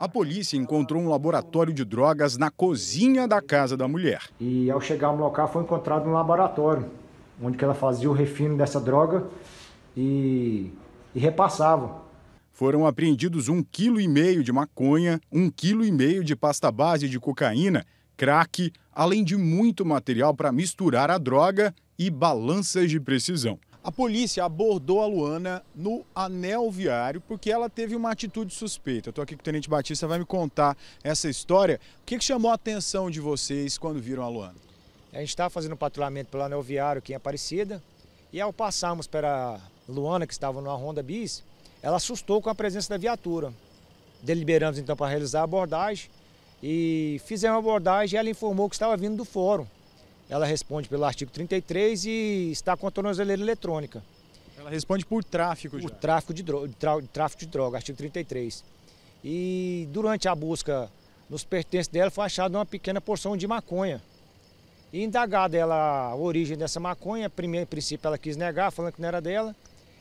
a polícia encontrou um laboratório de drogas na cozinha da casa da mulher. E ao chegar no local foi encontrado um laboratório, onde ela fazia o refino dessa droga e, e repassava. Foram apreendidos um quilo e meio de maconha, um quilo e meio de pasta base de cocaína, crack, além de muito material para misturar a droga e balanças de precisão. A polícia abordou a Luana no anel viário porque ela teve uma atitude suspeita. Estou aqui com o Tenente Batista, vai me contar essa história. O que, que chamou a atenção de vocês quando viram a Luana? A gente estava tá fazendo um patrulhamento pelo anel viário aqui em Aparecida e ao passarmos para Luana, que estava numa Honda Bis, ela assustou com a presença da viatura. Deliberamos então para realizar a abordagem e fizemos a abordagem e ela informou que estava vindo do fórum. Ela responde pelo artigo 33 e está com a tornozeleira eletrônica. Ela responde por tráfico Por já. tráfico de, droga, tráfico de droga, artigo 33. E durante a busca nos pertences dela foi achada uma pequena porção de maconha. E indagada ela a origem dessa maconha, primeiro em princípio ela quis negar, falando que não era dela,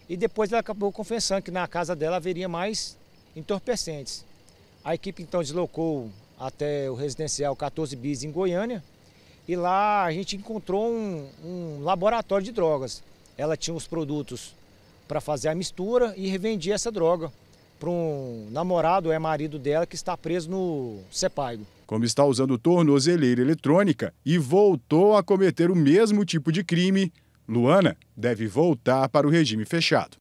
e depois ela acabou confessando que na casa dela haveria mais entorpecentes. A equipe então deslocou até o residencial 14 Bis em Goiânia, e lá a gente encontrou um, um laboratório de drogas. Ela tinha os produtos para fazer a mistura e revendia essa droga para um namorado, é marido dela, que está preso no Sepaigo. Como está usando tornozeleira eletrônica e voltou a cometer o mesmo tipo de crime, Luana deve voltar para o regime fechado.